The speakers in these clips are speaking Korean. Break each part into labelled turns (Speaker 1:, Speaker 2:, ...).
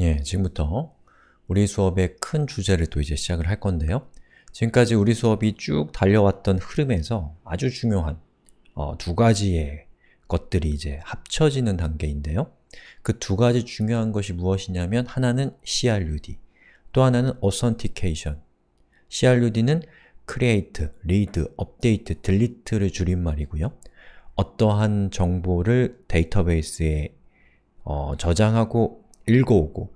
Speaker 1: 예, 지금부터 우리 수업의 큰 주제를 또 이제 시작을 할 건데요. 지금까지 우리 수업이 쭉 달려왔던 흐름에서 아주 중요한 어, 두 가지의 것들이 이제 합쳐지는 단계인데요. 그 두 가지 중요한 것이 무엇이냐면 하나는 CRUD, 또 하나는 Authentication. CRUD는 Create, Read, Update, Delete를 줄임말이고요. 어떠한 정보를 데이터베이스에 어, 저장하고 읽어오고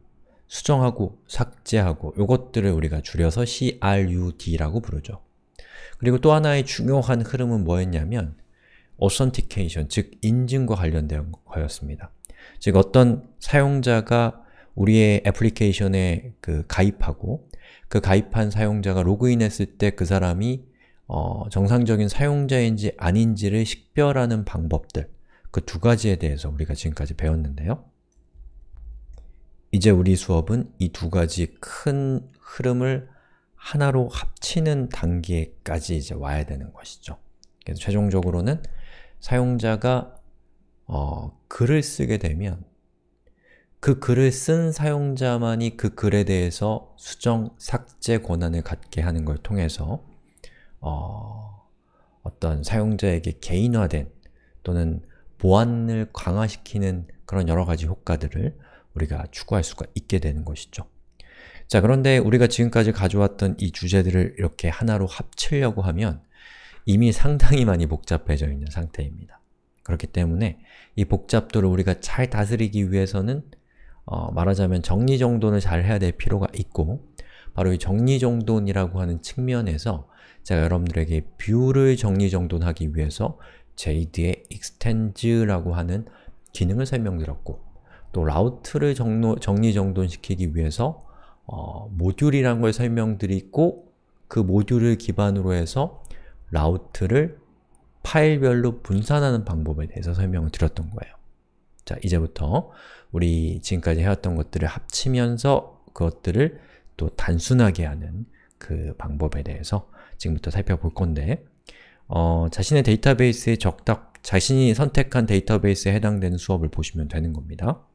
Speaker 1: 수정하고 삭제하고 이것들을 우리가 줄여서 crud라고 부르죠. 그리고 또 하나의 중요한 흐름은 뭐였냐면 authentication, 즉 인증과 관련된 거였습니다. 즉 어떤 사용자가 우리의 애플리케이션에 그 가입하고 그 가입한 사용자가 로그인했을 때 그 사람이 어, 정상적인 사용자인지 아닌지를 식별하는 방법들 그 두 가지에 대해서 우리가 지금까지 배웠는데요. 이제 우리 수업은 이 두 가지 큰 흐름을 하나로 합치는 단계까지 이제 와야 되는 것이죠. 그래서 최종적으로는 사용자가 어, 글을 쓰게 되면 그 글을 쓴 사용자만이 그 글에 대해서 수정, 삭제 권한을 갖게 하는 걸 통해서 어, 떤 사용자에게 개인화된 또는 보안을 강화시키는 그런 여러 가지 효과들을 우리가 추구할 수가 있게 되는 것이죠. 자, 그런데 우리가 지금까지 가져왔던 이 주제들을 이렇게 하나로 합치려고 하면 이미 상당히 많이 복잡해져 있는 상태입니다. 그렇기 때문에 이 복잡도를 우리가 잘 다스리기 위해서는 어, 말하자면 정리정돈을 잘 해야 될 필요가 있고 바로 이 정리정돈이라고 하는 측면에서 제가 여러분들에게 뷰를 정리정돈하기 위해서 JD의 extend라고 하는 기능을 설명드렸고 또 라우트를 정로, 정리정돈시키기 위해서 어, 모듈이란 걸 설명드리고 그 모듈을 기반으로 해서 라우트를 파일별로 분산하는 방법에 대해서 설명을 드렸던 거예요. 자, 이제부터 우리 지금까지 해왔던 것들을 합치면서 그것들을 또 단순하게 하는 그 방법에 대해서 지금부터 살펴볼 건데 어, 자신의 데이터베이스에 적당, 자신이 선택한 데이터베이스에 해당되는 수업을 보시면 되는 겁니다.